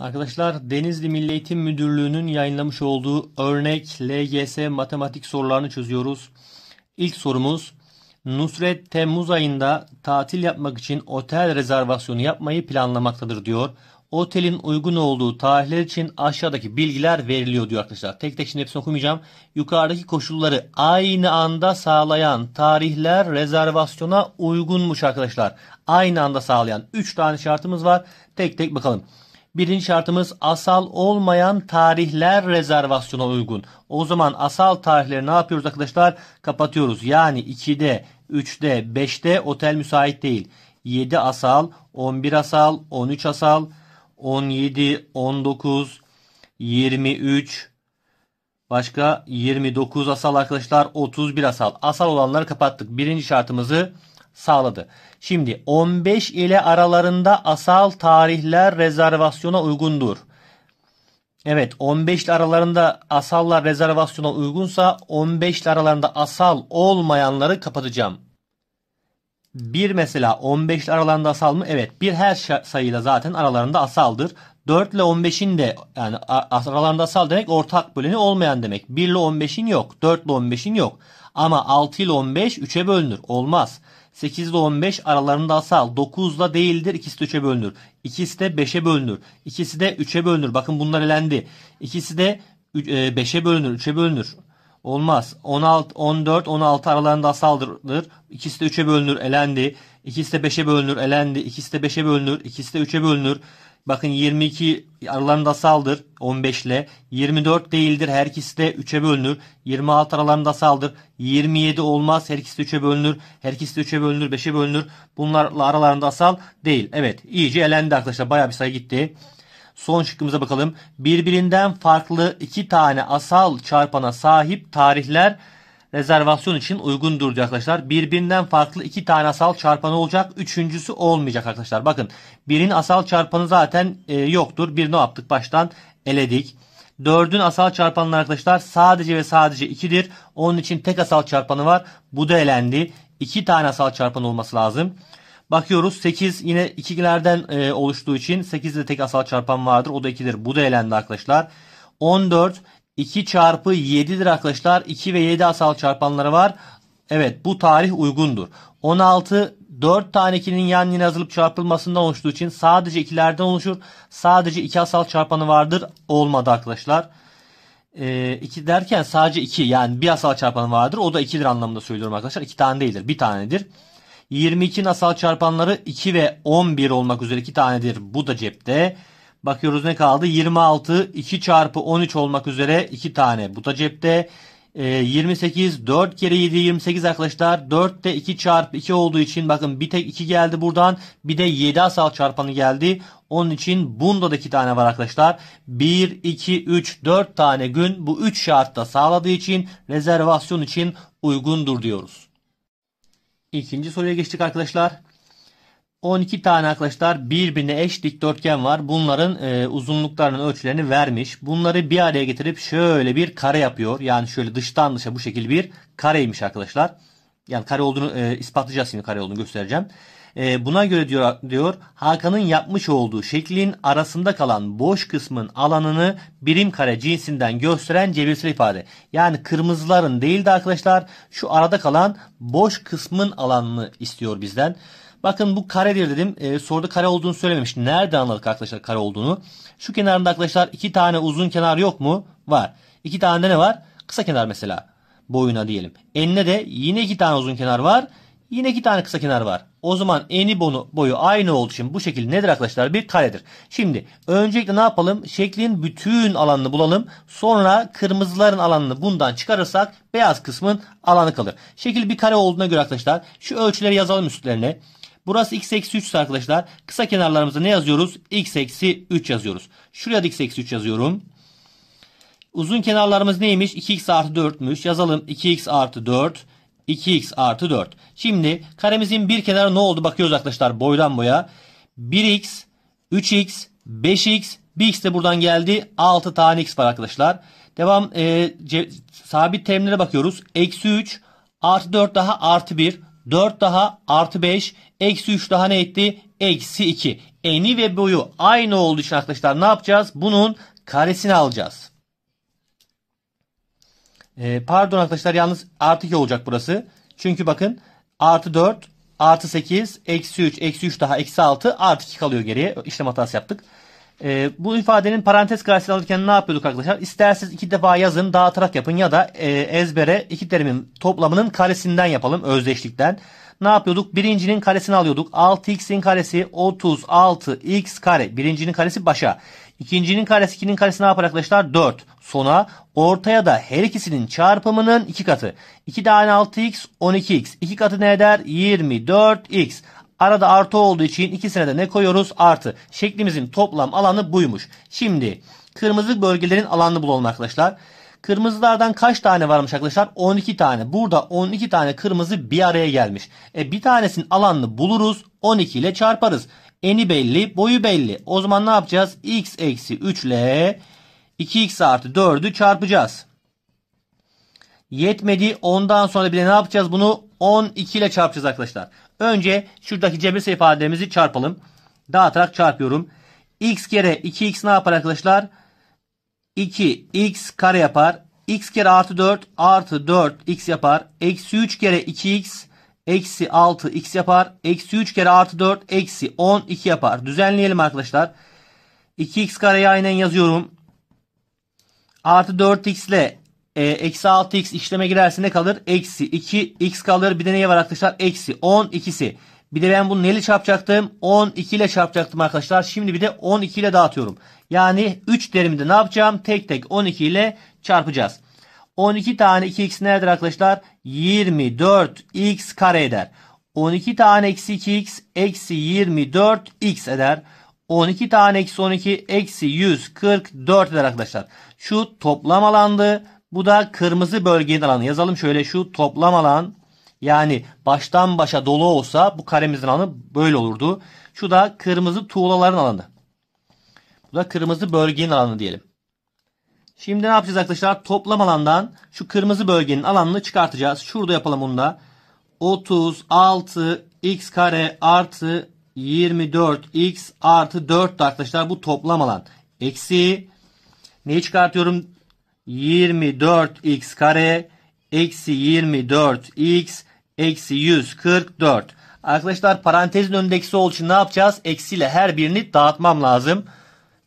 Arkadaşlar Denizli Milli Eğitim Müdürlüğü'nün yayınlamış olduğu örnek LGS matematik sorularını çözüyoruz. İlk sorumuz Nusret Temmuz ayında tatil yapmak için otel rezervasyonu yapmayı planlamaktadır diyor. Otelin uygun olduğu tarihler için aşağıdaki bilgiler veriliyor diyor arkadaşlar. Tek tek şimdi hepsini okumayacağım. Yukarıdaki koşulları aynı anda sağlayan tarihler rezervasyona uygunmuş arkadaşlar. Aynı anda sağlayan 3 tane şartımız var. Tek tek bakalım. Birinci şartımız asal olmayan tarihler rezervasyona uygun. O zaman asal tarihleri ne yapıyoruz arkadaşlar? Kapatıyoruz. Yani 2'de, 3'de, 5'te otel müsait değil. 7 asal, 11 asal, 13 asal, 17, 19, 23, başka 29 asal arkadaşlar, 31 asal. Asal olanları kapattık. Birinci şartımızı sağladı. Şimdi 15 ile aralarında asal tarihler rezervasyona uygundur. Evet 15 ile aralarında asallar rezervasyona uygunsa 15 ile aralarında asal olmayanları kapatacağım. Bir mesela 15 ile aralarında asal mı? Evet bir her sayıyla zaten aralarında asaldır. 4 ile 15'in de yani aralarında asal demek ortak böleni olmayan demek. 1 ile 15'in yok. 4 ile 15'in yok. Ama 6 ile 15 3'e bölünür. Olmaz. 8 ile 15 aralarında asal. 9 ile değildir. İkisi de 3'e bölünür. İkisi de 5'e bölünür. İkisi de 3'e bölünür. Bakın bunlar elendi. İkisi de 5'e bölünür. 3'e bölünür. Olmaz. 16, 14, 16 aralarında asaldır. İkisi de 3'e bölünür. Elendi. İkisi de 5'e bölünür. Elendi. İkisi de 5'e bölünür. İkisi de 3'e bölünür. Bakın 22 aralarında saldır 15 ile. 24 değildir her ikisi de 3'e bölünür. 26 aralarında saldır. 27 olmaz her ikisi de 3'e bölünür. Her ikisi de 3'e bölünür 5'e bölünür. Bunlarla aralarında asal değil. Evet iyice elendi arkadaşlar baya bir sayı gitti. Son şıkkımıza bakalım. Birbirinden farklı iki tane asal çarpana sahip tarihler rezervasyon için uygundur arkadaşlar. Birbirinden farklı iki tane asal çarpanı olacak. Üçüncüsü olmayacak arkadaşlar. Bakın birin asal çarpanı zaten e, yoktur. Bir ne yaptık? Baştan eledik. Dördün asal çarpanları arkadaşlar sadece ve sadece 2'dir. Onun için tek asal çarpanı var. Bu da elendi. İki tane asal çarpan olması lazım. Bakıyoruz 8 yine ikilerden e, oluştuğu için 8'de tek asal çarpan vardır. O da 2'dir. Bu da elendi arkadaşlar. 14 2 çarpı 7'dir arkadaşlar. 2 ve 7 asal çarpanları var. Evet bu tarih uygundur. 16 4 tane 2'nin yan yana yazılıp çarpılmasından oluştuğu için sadece 2'lerden oluşur. Sadece 2 asal çarpanı vardır. Olmadı arkadaşlar. 2 ee, derken sadece 2 yani bir asal çarpanı vardır. O da 2'dir anlamında söylüyorum arkadaşlar. 2 tane değildir. 1 tanedir. 22 asal çarpanları 2 ve 11 olmak üzere 2 tanedir. Bu da cepte. Bakıyoruz ne kaldı? 26 2 çarpı 13 olmak üzere 2 tane buta cepte. 28 ee, 4 kere 7 28 arkadaşlar. 4 de 2 çarpı 2 olduğu için bakın bir tek 2 geldi buradan. Bir de 7 asal çarpanı geldi. Onun için bunda da 2 tane var arkadaşlar. 1, 2, 3, 4 tane gün bu 3 şartta sağladığı için rezervasyon için uygundur diyoruz. İkinci soruya geçtik arkadaşlar. 12 tane arkadaşlar birbirine eş dikdörtgen var. Bunların e, uzunluklarının ölçülerini vermiş. Bunları bir araya getirip şöyle bir kare yapıyor. Yani şöyle dıştan dışa bu şekil bir kareymiş arkadaşlar. Yani kare olduğunu e, ispatlayacağız şimdi kare olduğunu göstereceğim. E, buna göre diyor, diyor Hakan'ın yapmış olduğu şeklin arasında kalan boş kısmın alanını birim kare cinsinden gösteren cebirsel ifade. Yani kırmızıların değil de arkadaşlar şu arada kalan boş kısmın alanını istiyor bizden. Bakın bu karedir dedim. E, soruda kare olduğunu söylememiş. Nerede anladık arkadaşlar kare olduğunu? Şu kenarında arkadaşlar iki tane uzun kenar yok mu? Var. İki tane de ne var? Kısa kenar mesela. Boyuna diyelim. Enine de yine iki tane uzun kenar var. Yine iki tane kısa kenar var. O zaman eni boyu, boyu aynı olduğu için bu şekil nedir arkadaşlar? Bir karedir. Şimdi öncelikle ne yapalım? Şeklin bütün alanını bulalım. Sonra kırmızıların alanını bundan çıkarırsak beyaz kısmın alanı kalır. Şekil bir kare olduğuna göre arkadaşlar şu ölçüleri yazalım üstlerine. Burası x eksi 3 arkadaşlar kısa kenarlarımıza ne yazıyoruz? x eksi 3 yazıyoruz. Şuraya da x eksi 3 yazıyorum. Uzun kenarlarımız neymiş? 2x artı 4'müş. Yazalım 2x artı 4. 2x artı 4. Şimdi karemizin bir kenarı ne oldu? Bakıyoruz arkadaşlar boydan boya. 1x, 3x, 5x, 1x de buradan geldi. 6 tane x var arkadaşlar. Devam e, sabit terimlere bakıyoruz. Eksi 3 artı 4 daha artı 1. 4 daha artı 5 eksi 3 daha ne etti? Eksi 2. Eni ve boyu aynı olduğu için arkadaşlar ne yapacağız? Bunun karesini alacağız. Ee, pardon arkadaşlar yalnız artı 2 olacak burası. Çünkü bakın artı 4 artı 8 eksi 3 eksi 3 daha eksi 6 artı 2 kalıyor geriye. İşlem hatası yaptık. E, bu ifadenin parantez karşısına alırken ne yapıyorduk arkadaşlar? İsterseniz iki defa yazın, dağıtarak yapın ya da e, ezbere iki terimin toplamının karesinden yapalım özdeşlikten. Ne yapıyorduk? Birincinin karesini alıyorduk. 6x'in karesi 36x kare. Birincinin karesi başa. İkincinin karesi 2'nin karesi ne yapar arkadaşlar? 4. Sona ortaya da her ikisinin çarpımının 2 katı. 2 tane 6x 12x. 2 katı ne eder? 24x. Arada artı olduğu için ikisine de ne koyuyoruz? Artı. Şeklimizin toplam alanı buymuş. Şimdi kırmızı bölgelerin alanını bulalım arkadaşlar. Kırmızılardan kaç tane varmış arkadaşlar? 12 tane. Burada 12 tane kırmızı bir araya gelmiş. E bir tanesinin alanını buluruz. 12 ile çarparız. Eni belli, boyu belli. O zaman ne yapacağız? x eksi 3 ile 2x artı 4'ü çarpacağız. Yetmedi. Ondan sonra bile ne yapacağız? Bunu 12 ile çarpacağız arkadaşlar. Önce şuradaki cebirsel ifademizi çarpalım. Dağıtarak çarpıyorum. x kere 2x ne yapar arkadaşlar? 2x kare yapar. x kere artı 4 artı 4x yapar. Eksi 3 kere 2x eksi 6x yapar. Eksi 3 kere artı 4 eksi 12 yapar. Düzenleyelim arkadaşlar. 2x kareyi aynen yazıyorum. Artı 4x ile ee, eksi 6x işleme girerse ne kalır? Eksi 2x kalır. Bir de neye var arkadaşlar? Eksi 12'si. Bir de ben bunu neyle çarpacaktım? 12 ile çarpacaktım arkadaşlar. Şimdi bir de 12 ile dağıtıyorum. Yani 3 terimde ne yapacağım? Tek tek 12 ile çarpacağız. 12 tane 2x neredir arkadaşlar? 24x kare eder. 12 tane eksi 2x eksi 24x eder. 12 tane eksi 12 eksi 144 eder arkadaşlar. Şu toplam alandı. Bu da kırmızı bölgenin alanı. Yazalım şöyle şu toplam alan yani baştan başa dolu olsa bu karemizin alanı böyle olurdu. Şu da kırmızı tuğlaların alanı. Bu da kırmızı bölgenin alanı diyelim. Şimdi ne yapacağız arkadaşlar? Toplam alandan şu kırmızı bölgenin alanını çıkartacağız. Şurada yapalım bunu da. 36 x kare artı 24 x artı 4 arkadaşlar bu toplam alan. Eksi neyi çıkartıyorum? 24x kare eksi 24x eksi 144. Arkadaşlar parantezin öndeki sol için ne yapacağız? Eksiyle her birini dağıtmam lazım.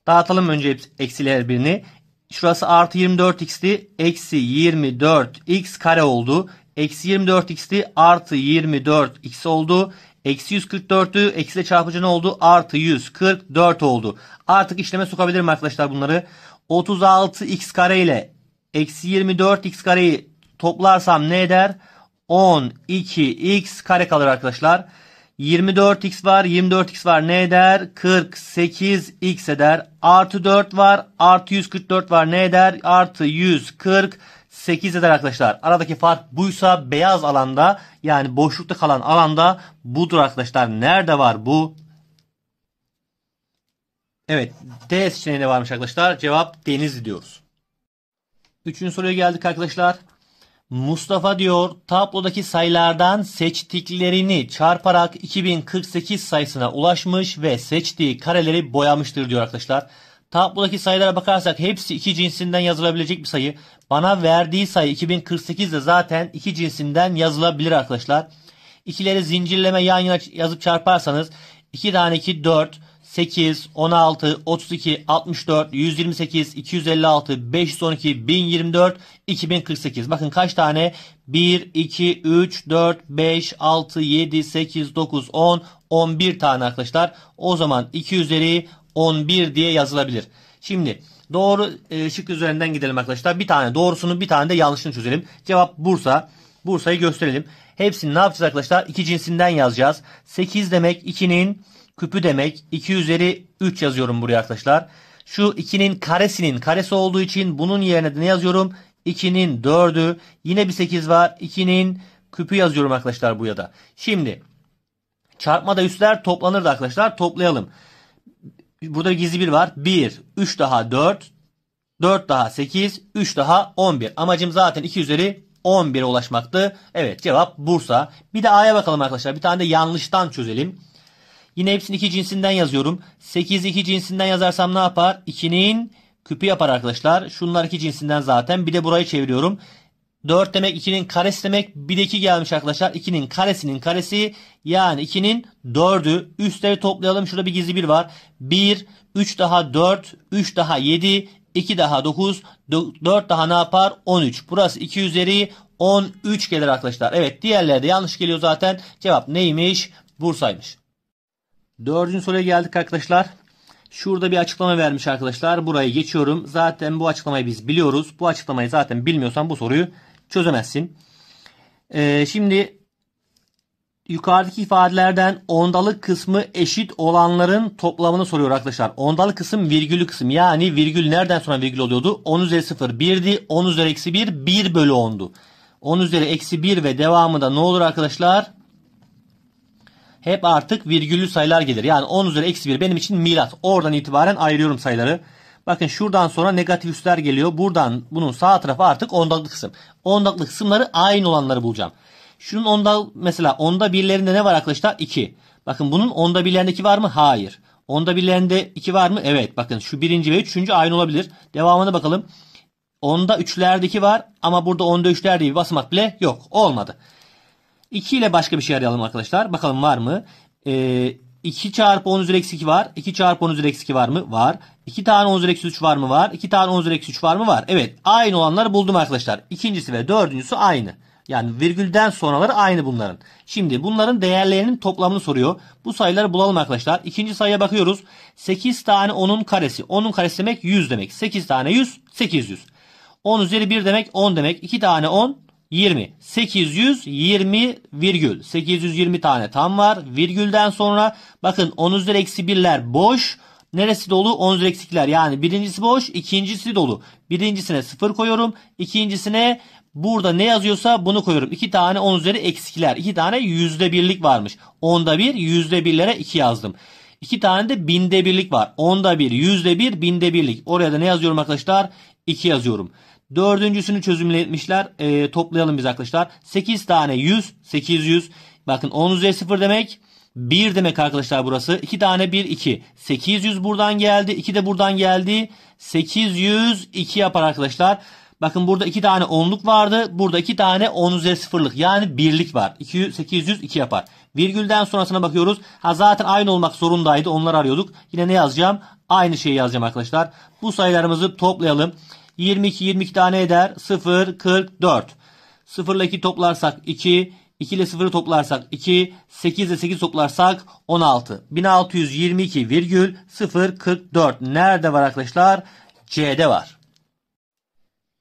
Dağıtalım önce eksiyle her birini. Şurası artı 24x'ti. Eksi 24x kare oldu. Eksi 24x'ti. Artı 24x oldu. Eksi 144'ü eksiyle çarpıcı ne oldu? Artı 144 oldu. Artık işleme sokabilirim arkadaşlar bunları. 36x kare ile eksi 24x kareyi toplarsam ne eder? 12x kare kalır arkadaşlar. 24x var 24x var ne eder? 48x eder. Artı 4 var artı 144 var ne eder? Artı 148 eder arkadaşlar. Aradaki fark buysa beyaz alanda yani boşlukta kalan alanda budur arkadaşlar. Nerede var bu? Evet. D seçeneğine varmış arkadaşlar. Cevap deniz diyoruz. Üçüncü soruya geldik arkadaşlar. Mustafa diyor tablodaki sayılardan seçtiklerini çarparak 2048 sayısına ulaşmış ve seçtiği kareleri boyamıştır diyor arkadaşlar. Tablodaki sayılara bakarsak hepsi iki cinsinden yazılabilecek bir sayı. Bana verdiği sayı 2048 de zaten iki cinsinden yazılabilir arkadaşlar. İkileri zincirleme yan yana yazıp çarparsanız 2 tane 2 4 8, 16, 32, 64, 128, 256, 512, 1024, 2048. Bakın kaç tane? 1, 2, 3, 4, 5, 6, 7, 8, 9, 10, 11 tane arkadaşlar. O zaman 2 üzeri 11 diye yazılabilir. Şimdi doğru e, şık üzerinden gidelim arkadaşlar. Bir tane doğrusunu bir tane de yanlışını çözelim. Cevap Bursa. Bursa'yı gösterelim. Hepsini ne yapacağız arkadaşlar? İki cinsinden yazacağız. 8 demek 2'nin küpü demek. 2 üzeri 3 yazıyorum buraya arkadaşlar. Şu 2'nin karesinin karesi olduğu için bunun yerine de ne yazıyorum? 2'nin 4'ü. Yine bir 8 var. 2'nin küpü yazıyorum arkadaşlar buraya da. Şimdi çarpmada üstler toplanırdı arkadaşlar. Toplayalım. Burada bir gizli bir var. 1, 3 daha 4, 4 daha 8, 3 daha 11. Amacım zaten 2 üzeri 11'e ulaşmaktı. Evet cevap Bursa. Bir de A'ya bakalım arkadaşlar. Bir tane de yanlıştan çözelim. Yine hepsini iki cinsinden yazıyorum. 8 iki cinsinden yazarsam ne yapar? 2'nin küpü yapar arkadaşlar. Şunlar iki cinsinden zaten. Bir de burayı çeviriyorum. 4 demek 2'nin karesi demek. Bir de 2 gelmiş arkadaşlar. 2'nin karesinin karesi yani 2'nin 4'ü. Üstleri toplayalım. Şurada bir gizli 1 var. 1, 3 daha 4, 3 daha 7, 2 daha 9, 4 daha ne yapar? 13. Burası 2 üzeri 13 gelir arkadaşlar. Evet diğerlerde yanlış geliyor zaten. Cevap neymiş? Bursa'ymış. Dördüncü soruya geldik arkadaşlar. Şurada bir açıklama vermiş arkadaşlar. Burayı geçiyorum. Zaten bu açıklamayı biz biliyoruz. Bu açıklamayı zaten bilmiyorsan bu soruyu çözemezsin. Ee, şimdi yukarıdaki ifadelerden ondalık kısmı eşit olanların toplamını soruyor arkadaşlar. Ondalık kısım virgülü kısım. Yani virgül nereden sonra virgül oluyordu? 10 üzeri 0 1'di. 10 üzeri eksi 1 1 bölü 10'du. 10 üzeri eksi 1 ve devamı da ne olur arkadaşlar? hep artık virgüllü sayılar gelir. Yani 10 üzeri eksi 1 benim için milat. Oradan itibaren ayırıyorum sayıları. Bakın şuradan sonra negatif üstler geliyor. Buradan bunun sağ tarafı artık ondaklı kısım. Ondaklı kısımları aynı olanları bulacağım. Şunun onda mesela onda birlerinde ne var arkadaşlar? 2. Bakın bunun onda birlerinde 2 var mı? Hayır. Onda birlerinde 2 var mı? Evet. Bakın şu birinci ve üçüncü aynı olabilir. Devamına bakalım. Onda üçlerdeki var ama burada onda üçler diye bir basamak bile yok. Olmadı. 2 ile başka bir şey arayalım arkadaşlar. Bakalım var mı? Ee, 2 çarpı 10 üzeri eksi 2 var. 2 çarpı 10 üzeri eksi 2 var mı? Var. 2 tane 10 üzeri eksi 3 var mı? Var. 2 tane 10 üzeri eksi 3 var mı? Var. Evet. Aynı olanları buldum arkadaşlar. İkincisi ve dördüncüsü aynı. Yani virgülden sonraları aynı bunların. Şimdi bunların değerlerinin toplamını soruyor. Bu sayıları bulalım arkadaşlar. İkinci sayıya bakıyoruz. 8 tane 10'un karesi. 10'un karesi demek 100 demek. 8 tane 100, 800. 10 üzeri 1 demek 10 demek. 2 tane 10, 20. 820 virgül. 820 tane tam var. Virgülden sonra bakın 10 üzeri eksi 1'ler boş. Neresi dolu? 10 üzeri eksikler. Yani birincisi boş, ikincisi dolu. Birincisine 0 koyuyorum. ikincisine burada ne yazıyorsa bunu koyuyorum. 2 tane 10 üzeri eksikler. 2 tane yüzde birlik varmış. Onda bir yüzde birlere 2 yazdım. 2 tane de binde birlik var. Onda bir, yüzde bir, binde birlik. Oraya da ne yazıyorum arkadaşlar? 2 yazıyorum. Dördüncüsünü çözümletmişler. E, toplayalım biz arkadaşlar. 8 tane 100. 800. Bakın 10 üzeri 0 demek. 1 demek arkadaşlar burası. 2 tane 1 2. 800 buradan geldi. 2 de buradan geldi. 802 yapar arkadaşlar. Bakın burada 2 tane 10'luk vardı. Burada 2 tane 10 üzeri 0'lık yani birlik var. 200, 802 yapar. Virgülden sonrasına bakıyoruz. Ha zaten aynı olmak zorundaydı. Onları arıyorduk. Yine ne yazacağım? Aynı şeyi yazacağım arkadaşlar. Bu sayılarımızı toplayalım. 22 22 tane eder. 0 44. 0 ile 2 toplarsak 2. 2 ile 0'ı toplarsak 2. 8 ile 8 toplarsak 16. 1622 virgül 0 44. Nerede var arkadaşlar? C'de var.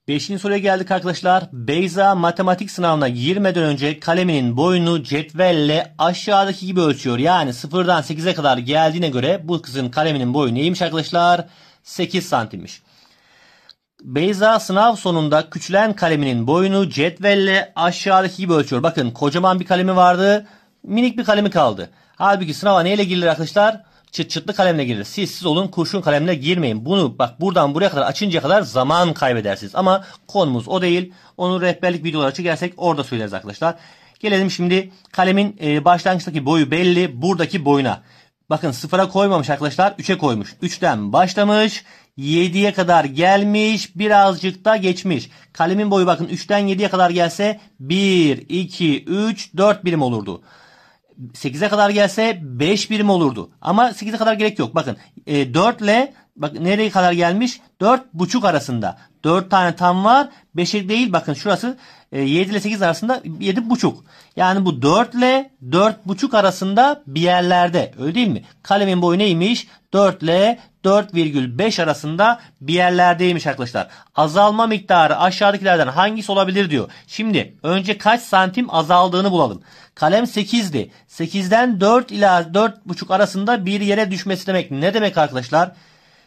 Beşinci soruya geldik arkadaşlar. Beyza matematik sınavına girmeden önce kaleminin boyunu cetvelle aşağıdaki gibi ölçüyor. Yani 0'dan 8'e kadar geldiğine göre bu kızın kaleminin boyu neymiş arkadaşlar? 8 santimmiş. Beyza sınav sonunda küçülen kaleminin boyunu cetvelle aşağıdaki gibi ölçüyor. Bakın kocaman bir kalemi vardı. Minik bir kalemi kaldı. Halbuki sınava neyle girilir arkadaşlar? Çıt çıtlı kalemle girilir. Siz siz olun kurşun kalemle girmeyin. Bunu bak buradan buraya kadar açıncaya kadar zaman kaybedersiniz. Ama konumuz o değil. Onu rehberlik videoları çekersek orada söyleriz arkadaşlar. Gelelim şimdi kalemin e, başlangıçtaki boyu belli. Buradaki boyuna. Bakın sıfıra koymamış arkadaşlar. 3'e koymuş. 3'ten başlamış. 7'ye kadar gelmiş. Birazcık da geçmiş. Kalemin boyu bakın 3'ten 7'ye kadar gelse 1, 2, 3, 4 birim olurdu. 8'e kadar gelse 5 birim olurdu. Ama 8'e kadar gerek yok. Bakın 4 e, ile bak nereye kadar gelmiş? 4,5 arasında. 4 tane tam var. 5'e değil bakın şurası 7 e, ile 8 arasında 7,5. Yani bu 4 ile 4,5 arasında bir yerlerde öyle değil mi? Kalemin boyu neymiş? 4 ile 4,5 arasında bir yerlerdeymiş arkadaşlar. Azalma miktarı aşağıdakilerden hangisi olabilir diyor. Şimdi önce kaç santim azaldığını bulalım. Kalem 8'di. 8'den 4 ila 4,5 arasında bir yere düşmesi demek. Ne demek arkadaşlar?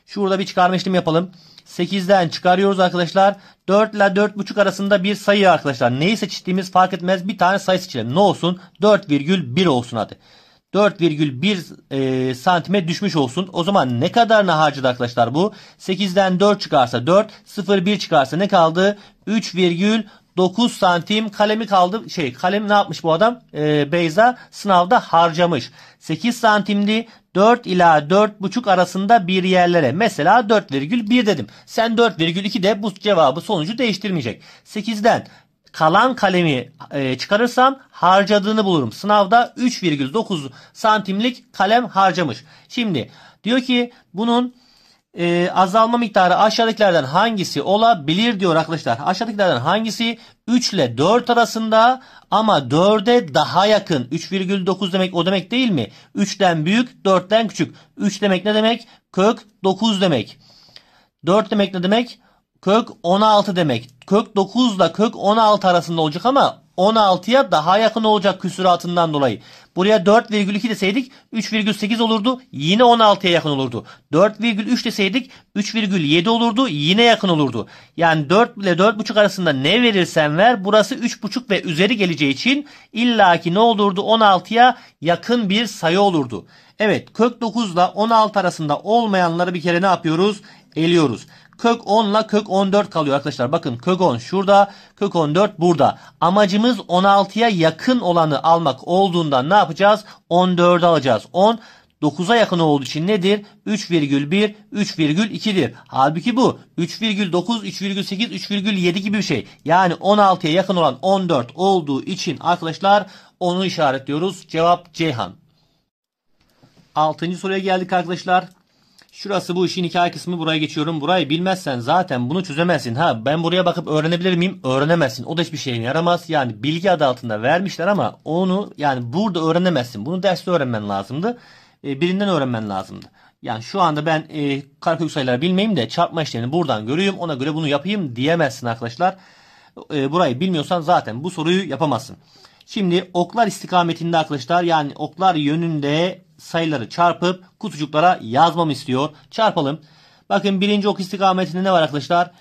Şurada bir çıkarma işlemi yapalım. 8'den çıkarıyoruz arkadaşlar. 4 ile 4,5 arasında bir sayı arkadaşlar. Neyi seçtiğimiz fark etmez. Bir tane sayı seçelim. Ne olsun? 4,1 olsun hadi. 4,1 e, santime düşmüş olsun. O zaman ne kadarını harcadı arkadaşlar bu? 8'den 4 çıkarsa 4, 0,1 çıkarsa ne kaldı? 3,9 9 santim kalemi kaldı. Şey kalem ne yapmış bu adam? Ee, Beyza sınavda harcamış. 8 santimli 4 ila 4,5 arasında bir yerlere. Mesela 4,1 dedim. Sen 4,2 de bu cevabı sonucu değiştirmeyecek. 8'den kalan kalemi e, çıkarırsam harcadığını bulurum. Sınavda 3,9 santimlik kalem harcamış. Şimdi diyor ki bunun e, azalma miktarı aşağıdakilerden hangisi olabilir diyor arkadaşlar. Aşağıdakilerden hangisi 3 ile 4 arasında ama 4'e daha yakın. 3,9 demek o demek değil mi? 3'ten büyük 4'ten küçük. 3 demek ne demek? Kök 9 demek. 4 demek ne demek? Kök 16 demek. Kök 9 ile kök 16 arasında olacak ama 16'ya daha yakın olacak küsuratından dolayı. Buraya 4,2 deseydik 3,8 olurdu. Yine 16'ya yakın olurdu. 4,3 deseydik 3,7 olurdu. Yine yakın olurdu. Yani 4 ile 4,5 arasında ne verirsen ver burası 3,5 ve üzeri geleceği için illaki ne olurdu? 16'ya yakın bir sayı olurdu. Evet kök 9 ile 16 arasında olmayanları bir kere ne yapıyoruz? Eliyoruz. Kök 10 ile kök 14 kalıyor arkadaşlar. Bakın kök 10 şurada, kök 14 burada. Amacımız 16'ya yakın olanı almak olduğundan ne yapacağız? 14 alacağız. 10 9'a yakın olduğu için nedir? 3,1, 3,2'dir. Halbuki bu 3,9, 3,8, 3,7 gibi bir şey. Yani 16'ya yakın olan 14 olduğu için arkadaşlar onu işaretliyoruz. Cevap Ceyhan. 6. soruya geldik arkadaşlar. Şurası bu işin hikaye kısmı buraya geçiyorum. Burayı bilmezsen zaten bunu çözemezsin. Ha ben buraya bakıp öğrenebilir miyim? Öğrenemezsin. O da hiçbir şeyine yaramaz. Yani bilgi adı altında vermişler ama onu yani burada öğrenemezsin. Bunu derste öğrenmen lazımdı. E, birinden öğrenmen lazımdı. Yani şu anda ben e, karekök sayıları bilmeyeyim de çarpma işlemini buradan göreyim ona göre bunu yapayım diyemezsin arkadaşlar. E, burayı bilmiyorsan zaten bu soruyu yapamazsın. Şimdi oklar istikametinde arkadaşlar yani oklar yönünde sayıları çarpıp kutucuklara yazmam istiyor. Çarpalım. Bakın birinci ok istikametinde ne var arkadaşlar?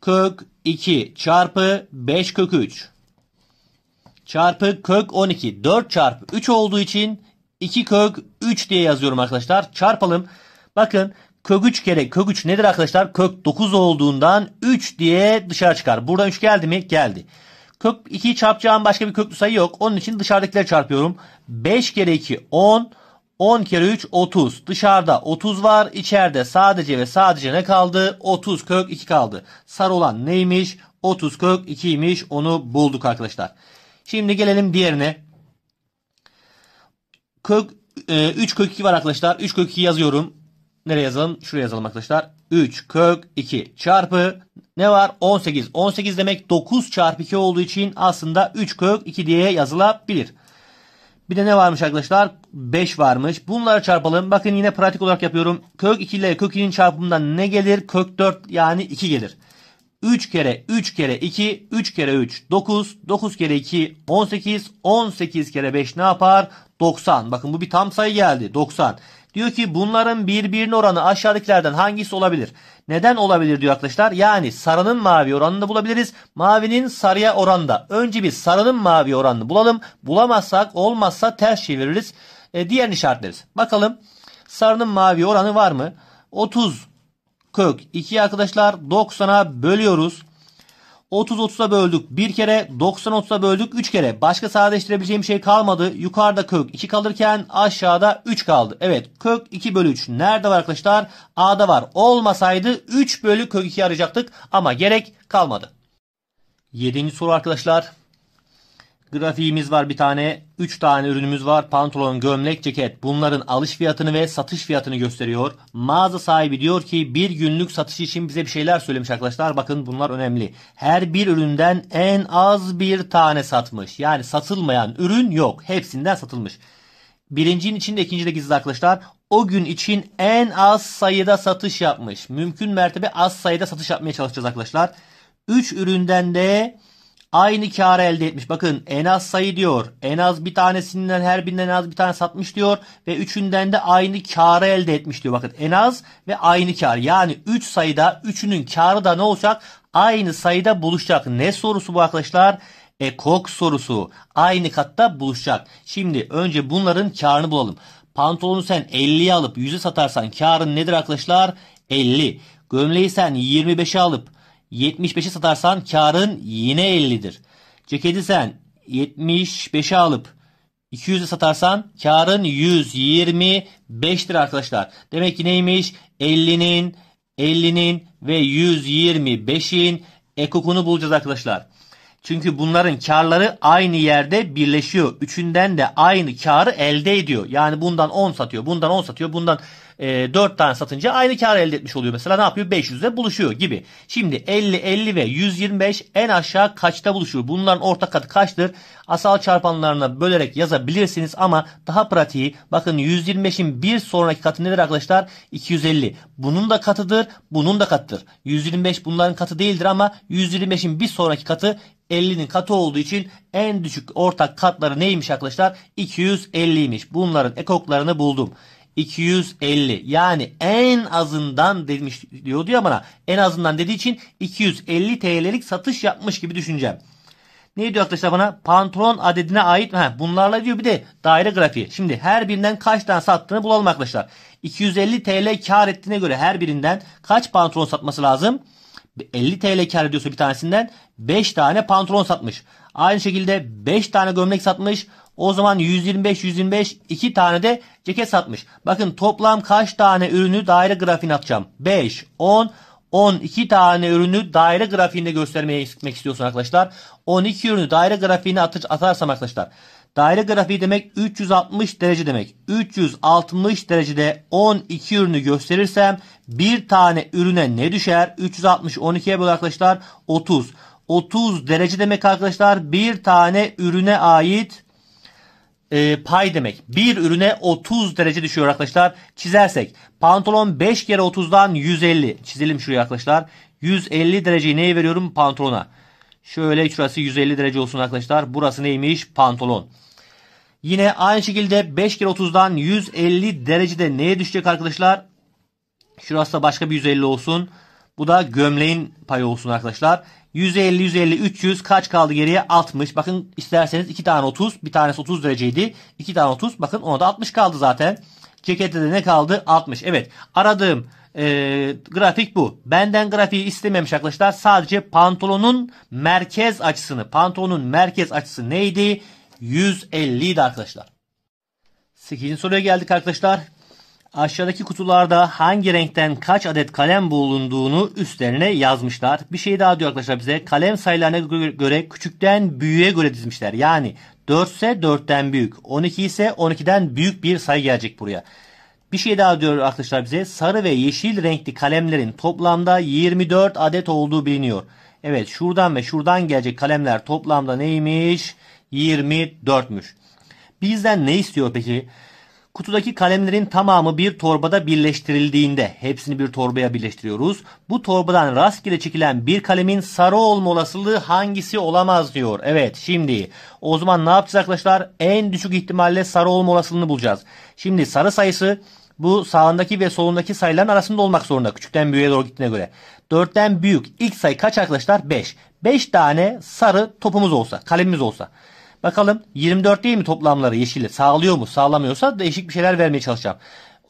Kök 2 çarpı 5 kök 3 çarpı kök 12. 4 çarpı 3 olduğu için 2 kök 3 diye yazıyorum arkadaşlar. Çarpalım. Bakın kök 3 kere kök 3 nedir arkadaşlar? Kök 9 olduğundan 3 diye dışarı çıkar. Burada 3 geldi mi? Geldi. Kök 2 çarpacağım başka bir köklü sayı yok. Onun için dışarıdakileri çarpıyorum. 5 kere 2 10. 10 kere 3 30. Dışarıda 30 var. İçeride sadece ve sadece ne kaldı? 30 kök 2 kaldı. Sarı olan neymiş? 30 kök 2'ymiş. Onu bulduk arkadaşlar. Şimdi gelelim diğerine. Kök e, 3 kök 2 var arkadaşlar. 3 kök 2 yazıyorum. Nereye yazalım? Şuraya yazalım arkadaşlar. 3 kök 2 çarpı ne var? 18. 18 demek 9 çarpı 2 olduğu için aslında 3 kök 2 diye yazılabilir. Bir de ne varmış arkadaşlar? 5 varmış. Bunları çarpalım. Bakın yine pratik olarak yapıyorum. Kök 2 ile kök 2'nin çarpımından ne gelir? Kök 4 yani 2 gelir. 3 kere 3 kere 2 3 kere 3 9 9 kere 2 18 18 kere 5 ne yapar? 90. Bakın bu bir tam sayı geldi. 90. Diyor ki bunların birbirine oranı aşağıdakilerden hangisi olabilir? Neden olabilir diyor arkadaşlar. Yani sarının mavi oranını da bulabiliriz. Mavinin sarıya oranda. Önce bir sarının mavi oranını bulalım. Bulamazsak olmazsa ters çeviririz. E, diğerini işaretleriz. Bakalım sarının mavi oranı var mı? 30 kök 2 arkadaşlar 90'a bölüyoruz. 30-30'a böldük 1 kere, 90-30'a böldük 3 kere. Başka sadeleştirebileceğim şey kalmadı. Yukarıda kök 2 kalırken aşağıda 3 kaldı. Evet kök 2 bölü 3 nerede var arkadaşlar? A'da var. Olmasaydı 3 bölü kök 2 arayacaktık ama gerek kalmadı. 7. soru arkadaşlar. Grafiğimiz var bir tane. 3 tane ürünümüz var. Pantolon, gömlek, ceket. Bunların alış fiyatını ve satış fiyatını gösteriyor. Mağaza sahibi diyor ki bir günlük satış için bize bir şeyler söylemiş arkadaşlar. Bakın bunlar önemli. Her bir üründen en az bir tane satmış. Yani satılmayan ürün yok. Hepsinden satılmış. Birincinin içinde ikinci de gizli arkadaşlar. O gün için en az sayıda satış yapmış. Mümkün mertebe az sayıda satış yapmaya çalışacağız arkadaşlar. 3 üründen de Aynı karı elde etmiş. Bakın en az sayı diyor. En az bir tanesinden her birinden en az bir tane satmış diyor. Ve üçünden de aynı karı elde etmiş diyor. Bakın en az ve aynı kar. Yani 3 sayıda 3'ünün karı da ne olacak? Aynı sayıda buluşacak. Ne sorusu bu arkadaşlar? Ekok sorusu. Aynı katta buluşacak. Şimdi önce bunların karını bulalım. Pantolonu sen 50'ye alıp 100'e satarsan karın nedir arkadaşlar? 50. Gömleği sen 25'e alıp 75'i satarsan karın yine 50'dir. Ceketi sen 75'e alıp 200'e satarsan karın 125'tir arkadaşlar. Demek ki neymiş? 50'nin, 50'nin ve 125'in ekokunu bulacağız arkadaşlar. Çünkü bunların karları aynı yerde birleşiyor. Üçünden de aynı karı elde ediyor. Yani bundan 10 satıyor, bundan 10 satıyor, bundan e, 4 tane satınca aynı kar elde etmiş oluyor. Mesela ne yapıyor? 500'de buluşuyor gibi. Şimdi 50, 50 ve 125 en aşağı kaçta buluşuyor? Bunların ortak katı kaçtır? Asal çarpanlarına bölerek yazabilirsiniz ama daha pratiği bakın 125'in bir sonraki katı nedir arkadaşlar? 250. Bunun da katıdır. Bunun da katıdır. 125 bunların katı değildir ama 125'in bir sonraki katı 50'nin katı olduğu için en düşük ortak katları neymiş arkadaşlar? 250'ymiş. Bunların ekoklarını buldum. 250 yani en azından demiş diyordu ya bana en azından dediği için 250 TL'lik satış yapmış gibi düşüneceğim. Ne diyor arkadaşlar bana? Pantolon adedine ait he, bunlarla diyor bir de daire grafiği. Şimdi her birinden kaç tane sattığını bulalım arkadaşlar. 250 TL kar ettiğine göre her birinden kaç pantolon satması lazım? 50 TL kar ediyorsa bir tanesinden 5 tane pantolon satmış. Aynı şekilde 5 tane gömlek satmış. O zaman 125 125 2 tane de ceket satmış. Bakın toplam kaç tane ürünü daire grafiğine atacağım? 5 10 12 tane ürünü daire grafiğinde göstermeye gitmek istiyorsun arkadaşlar. 12 ürünü daire grafiğine atır, atarsam arkadaşlar. Daire grafiği demek 360 derece demek. 360 derecede 12 ürünü gösterirsem bir tane ürüne ne düşer? 360 12'ye böl arkadaşlar 30. 30 derece demek arkadaşlar bir tane ürüne ait e, pay demek. Bir ürüne 30 derece düşüyor arkadaşlar. Çizersek pantolon 5 kere 30'dan 150. Çizelim şuraya arkadaşlar. 150 dereceyi neye veriyorum? Pantolona. Şöyle şurası 150 derece olsun arkadaşlar. Burası neymiş? Pantolon. Yine aynı şekilde 5 kere 30'dan 150 derecede neye düşecek arkadaşlar? Şurası da başka bir 150 olsun. Bu da gömleğin payı olsun arkadaşlar. 150, 150, 300 kaç kaldı geriye? 60. Bakın isterseniz 2 tane 30. Bir tanesi 30 dereceydi. 2 tane 30. Bakın ona da 60 kaldı zaten. Cekette de ne kaldı? 60. Evet aradığım e, grafik bu. Benden grafiği istememiş arkadaşlar. Sadece pantolonun merkez açısını. Pantolonun merkez açısı neydi? 150 idi arkadaşlar. 8. soruya geldik arkadaşlar. Aşağıdaki kutularda hangi renkten kaç adet kalem bulunduğunu üstlerine yazmışlar. Bir şey daha diyor arkadaşlar bize. Kalem sayılarına göre küçükten büyüğe göre dizmişler. Yani 4 ise 4'ten büyük. 12 ise 12'den büyük bir sayı gelecek buraya. Bir şey daha diyor arkadaşlar bize. Sarı ve yeşil renkli kalemlerin toplamda 24 adet olduğu biliniyor. Evet şuradan ve şuradan gelecek kalemler toplamda neymiş? 24'müş. Bizden ne istiyor peki? Peki. Kutudaki kalemlerin tamamı bir torbada birleştirildiğinde hepsini bir torbaya birleştiriyoruz. Bu torbadan rastgele çekilen bir kalemin sarı olma olasılığı hangisi olamaz diyor. Evet şimdi o zaman ne yapacağız arkadaşlar? En düşük ihtimalle sarı olma olasılığını bulacağız. Şimdi sarı sayısı bu sağındaki ve solundaki sayıların arasında olmak zorunda. Küçükten büyüğe doğru gittiğine göre. 4'ten büyük ilk sayı kaç arkadaşlar? 5. 5 tane sarı topumuz olsa, kalemimiz olsa. Bakalım 24 değil mi toplamları yeşili? Sağlıyor mu? Sağlamıyorsa değişik bir şeyler vermeye çalışacağım.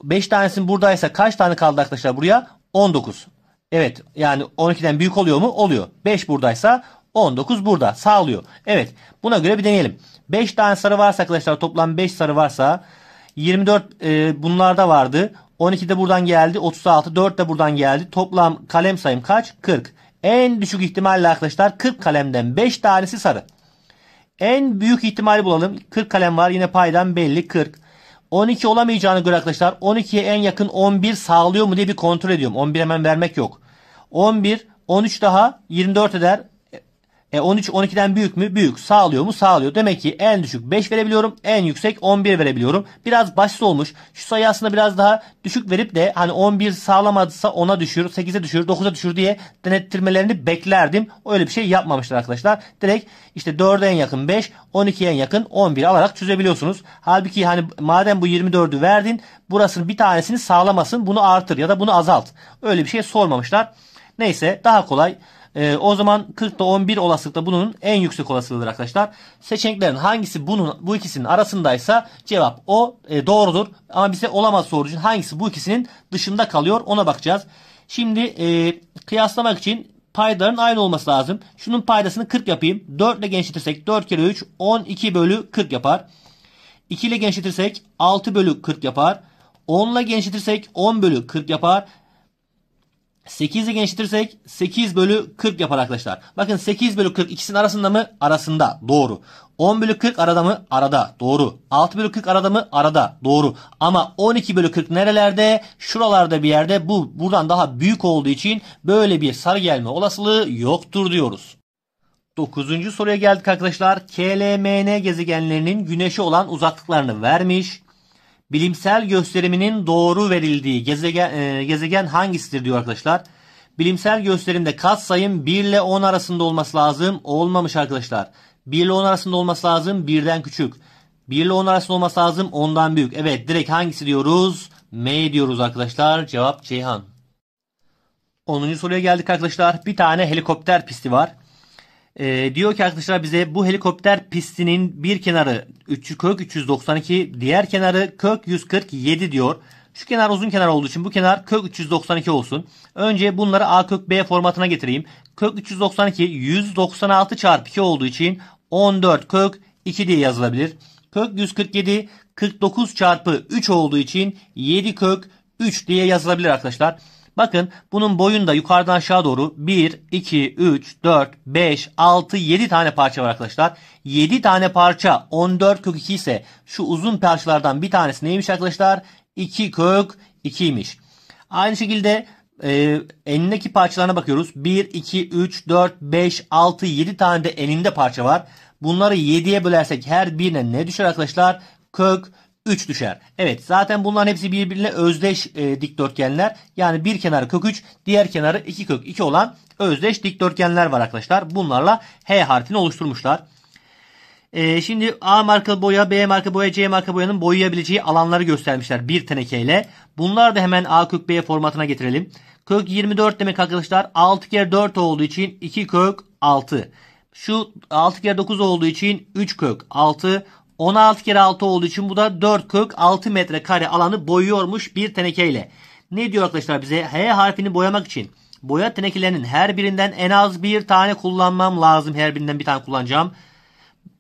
5 tanesinin buradaysa kaç tane kaldı arkadaşlar buraya? 19. Evet yani 12'den büyük oluyor mu? Oluyor. 5 buradaysa 19 burada sağlıyor. Evet buna göre bir deneyelim. 5 tane sarı varsa arkadaşlar toplam 5 sarı varsa 24 e, bunlarda vardı. 12 de buradan geldi. 36 4 de buradan geldi. Toplam kalem sayım kaç? 40. En düşük ihtimalle arkadaşlar 40 kalemden 5 tanesi sarı. En büyük ihtimali bulalım. 40 kalem var. Yine paydan belli 40. 12 olamayacağını göre arkadaşlar 12'ye en yakın 11 sağlıyor mu diye bir kontrol ediyorum. 11 hemen vermek yok. 11, 13 daha 24 eder. E 13 12'den büyük mü? Büyük. Sağlıyor mu? Sağlıyor. Demek ki en düşük 5 verebiliyorum. En yüksek 11 verebiliyorum. Biraz başsız olmuş. Şu sayı aslında biraz daha düşük verip de hani 11 sağlamadıysa 10'a düşür, 8'e düşür, 9'a düşür diye denettirmelerini beklerdim. Öyle bir şey yapmamışlar arkadaşlar. Direkt işte 4'e en yakın 5, 12'ye en yakın 11 alarak çözebiliyorsunuz. Halbuki hani madem bu 24'ü verdin burasının bir tanesini sağlamasın bunu artır ya da bunu azalt. Öyle bir şey sormamışlar. Neyse daha kolay e, o zaman 40'ta 11 olasılıkta bunun en yüksek olasılığıdır arkadaşlar. Seçeneklerin hangisi bunun bu ikisinin arasındaysa cevap o e, doğrudur. Ama bize olamaz için hangisi bu ikisinin dışında kalıyor ona bakacağız. Şimdi e, kıyaslamak için paydaların aynı olması lazım. Şunun paydasını 40 yapayım. 4 ile genişletirsek 4 kere 3 12 bölü 40 yapar. 2 ile genişletirsek 6 bölü 40 yapar. 10 ile genişletirsek 10 bölü 40 yapar. 8'i genişletirsek 8 bölü 40 yapar arkadaşlar. Bakın 8 bölü 40 ikisinin arasında mı? Arasında. Doğru. 10 bölü 40 arada mı? Arada. Doğru. 6 bölü 40 arada mı? Arada. Doğru. Ama 12 bölü 40 nerelerde? Şuralarda bir yerde. Bu buradan daha büyük olduğu için böyle bir sarı gelme olasılığı yoktur diyoruz. 9. soruya geldik arkadaşlar. KLMN gezegenlerinin Güneşi olan uzaklıklarını vermiş. Bilimsel gösteriminin doğru verildiği gezegen, e, gezegen hangisidir diyor arkadaşlar. Bilimsel gösterimde kat sayım 1 ile 10 arasında olması lazım. Olmamış arkadaşlar. 1 ile 10 arasında olması lazım. 1'den küçük. 1 ile 10 arasında olması lazım. 10'dan büyük. Evet direkt hangisi diyoruz? M diyoruz arkadaşlar. Cevap Ceyhan. 10. soruya geldik arkadaşlar. Bir tane helikopter pisti var. E, diyor ki arkadaşlar bize bu helikopter pistinin bir kenarı 3, kök 392 diğer kenarı kök 147 diyor. Şu kenar uzun kenar olduğu için bu kenar kök 392 olsun. Önce bunları A kök B formatına getireyim. Kök 392 196 çarpı 2 olduğu için 14 kök 2 diye yazılabilir. Kök 147 49 çarpı 3 olduğu için 7 kök 3 diye yazılabilir arkadaşlar. Bakın bunun boyunda yukarıdan aşağı doğru 1, 2, 3, 4, 5, 6, 7 tane parça var arkadaşlar. 7 tane parça 14 kök 2 ise şu uzun parçalardan bir tanesi neymiş arkadaşlar? 2 kök 2'ymiş. Aynı şekilde e, elindeki parçalarına bakıyoruz. 1, 2, 3, 4, 5, 6, 7 tane de elinde parça var. Bunları 7'ye bölersek her birine ne düşer arkadaşlar? Kök 3 düşer. Evet zaten bunların hepsi birbirine özdeş e, dikdörtgenler. Yani bir kenarı kök 3 diğer kenarı 2 kök 2 olan özdeş dikdörtgenler var arkadaşlar. Bunlarla H harfini oluşturmuşlar. E, şimdi A marka boya, B marka boya, C marka boyanın boyayabileceği alanları göstermişler bir tenekeyle. Bunlar da hemen A kök B formatına getirelim. Kök 24 demek arkadaşlar 6 kere 4 olduğu için 2 kök 6. Şu 6 kere 9 olduğu için 3 kök 6. 16 kere 6 olduğu için bu da 4 kök 6 metrekare alanı boyuyormuş bir tenekeyle. Ne diyor arkadaşlar bize? H harfini boyamak için boya tenekelerinin her birinden en az bir tane kullanmam lazım. Her birinden bir tane kullanacağım.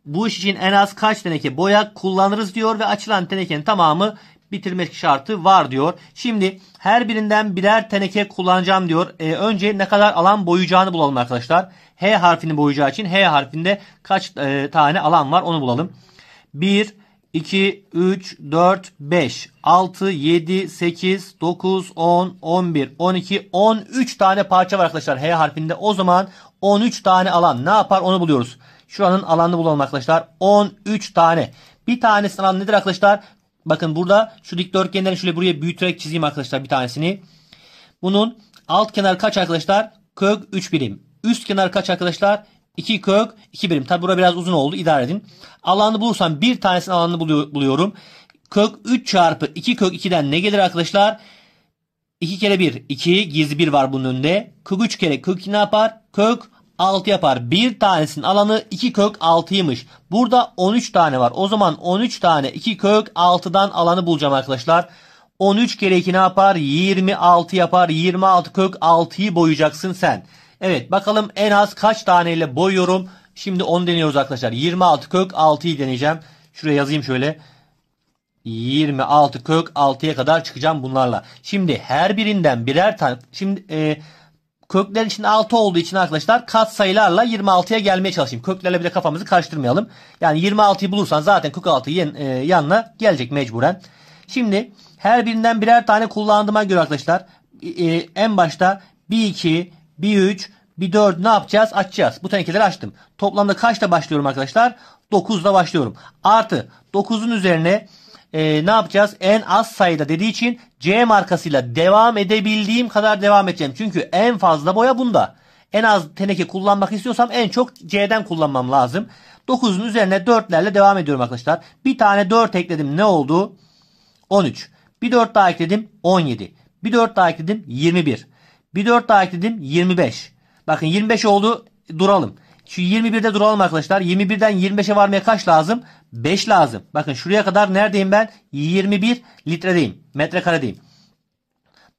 Bu iş için en az kaç teneke boya kullanırız diyor ve açılan tenekenin tamamı bitirmek şartı var diyor. Şimdi her birinden birer teneke kullanacağım diyor. E, önce ne kadar alan boyayacağını bulalım arkadaşlar. H harfini boyayacağı için H harfinde kaç e, tane alan var onu bulalım. 1, 2, 3, 4, 5, 6, 7, 8, 9, 10, 11, 12, 13 tane parça var arkadaşlar H harfinde. O zaman 13 tane alan ne yapar onu buluyoruz. Şuranın alanını bulalım arkadaşlar. 13 tane. Bir tanesi alanı nedir arkadaşlar? Bakın burada şu dikdörtgenleri şöyle buraya büyüterek çizeyim arkadaşlar bir tanesini. Bunun alt kenarı kaç arkadaşlar? Kök 3 birim. Üst kenar kaç arkadaşlar? 2 kök 2 birim. Tabi bura biraz uzun oldu. idare edin. Alanı bulursam bir tanesinin alanını buluyorum. Kök 3 çarpı 2 kök 2'den ne gelir arkadaşlar? 2 kere 1 2 gizli 1 var bunun önünde. Kök 3 kere kök 2 ne yapar? Kök 6 yapar. Bir tanesinin alanı 2 kök 6'ymış. Burada 13 tane var. O zaman 13 tane 2 kök 6'dan alanı bulacağım arkadaşlar. 13 kere 2 ne yapar? 26 yapar. 26 kök 6'yı boyayacaksın sen. Evet bakalım en az kaç taneyle boyuyorum. Şimdi 10 deniyoruz arkadaşlar. 26 kök 6'yı deneyeceğim. Şuraya yazayım şöyle. 26 kök 6'ya kadar çıkacağım bunlarla. Şimdi her birinden birer tane. Şimdi e, kökler için 6 olduğu için arkadaşlar kat sayılarla 26'ya gelmeye çalışayım. Köklerle bile kafamızı karıştırmayalım. Yani 26'yı bulursan zaten kök 6 yan, e, yanına gelecek mecburen. Şimdi her birinden birer tane kullandığıma göre arkadaşlar e, en başta 1 2 bir 3, bir 4 ne yapacağız? Açacağız. Bu tenekeleri açtım. Toplamda kaçta başlıyorum arkadaşlar? 9'da başlıyorum. Artı 9'un üzerine e, ne yapacağız? En az sayıda dediği için C markasıyla devam edebildiğim kadar devam edeceğim. Çünkü en fazla boya bunda. En az teneke kullanmak istiyorsam en çok C'den kullanmam lazım. 9'un üzerine 4'lerle devam ediyorum arkadaşlar. Bir tane 4 ekledim ne oldu? 13. Bir 4 daha ekledim 17. Bir 4 daha ekledim 21. Bir 4 daha ekledim 25. Bakın 25 oldu duralım. Şu 21'de duralım arkadaşlar. 21'den 25'e varmaya kaç lazım? 5 lazım. Bakın şuraya kadar neredeyim ben? 21 litredeyim. Metrekaredeyim.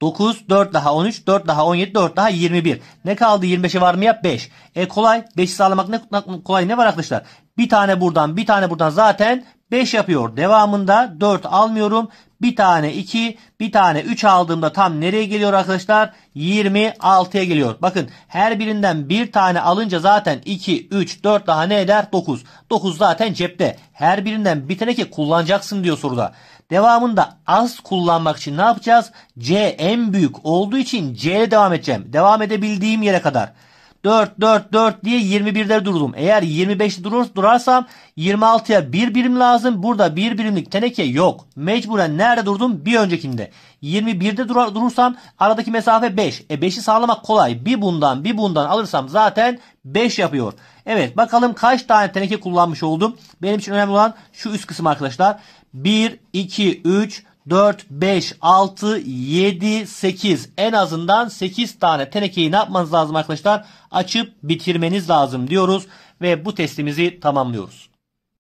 9, 4 daha 13, 4 daha 17, 4 daha 21. Ne kaldı 25'e varmaya? 5. E kolay. 5'i sağlamak ne kolay ne var arkadaşlar? Bir tane buradan, bir tane buradan zaten 5 yapıyor. Devamında 4 almıyorum. Bir tane 2, bir tane 3 aldığımda tam nereye geliyor arkadaşlar? 26'ya geliyor. Bakın her birinden bir tane alınca zaten 2, 3, 4 daha ne eder? 9. 9 zaten cepte. Her birinden bir tane ki kullanacaksın diyor soruda. Devamında az kullanmak için ne yapacağız? C en büyük olduğu için C'ye devam edeceğim. Devam edebildiğim yere kadar. 4, 4, 4 diye 21'de durdum. Eğer 25'te durur, durarsam 26'ya 1 birim lazım. Burada bir birimlik teneke yok. Mecburen nerede durdum? Bir öncekinde. 21'de durar, durursam aradaki mesafe 5. E 5'i sağlamak kolay. Bir bundan bir bundan alırsam zaten 5 yapıyor. Evet bakalım kaç tane teneke kullanmış oldum. Benim için önemli olan şu üst kısım arkadaşlar. 1, 2, 3, 4, 5, 6, 7, 8 en azından 8 tane tenekeyi ne yapmanız lazım arkadaşlar? Açıp bitirmeniz lazım diyoruz ve bu testimizi tamamlıyoruz.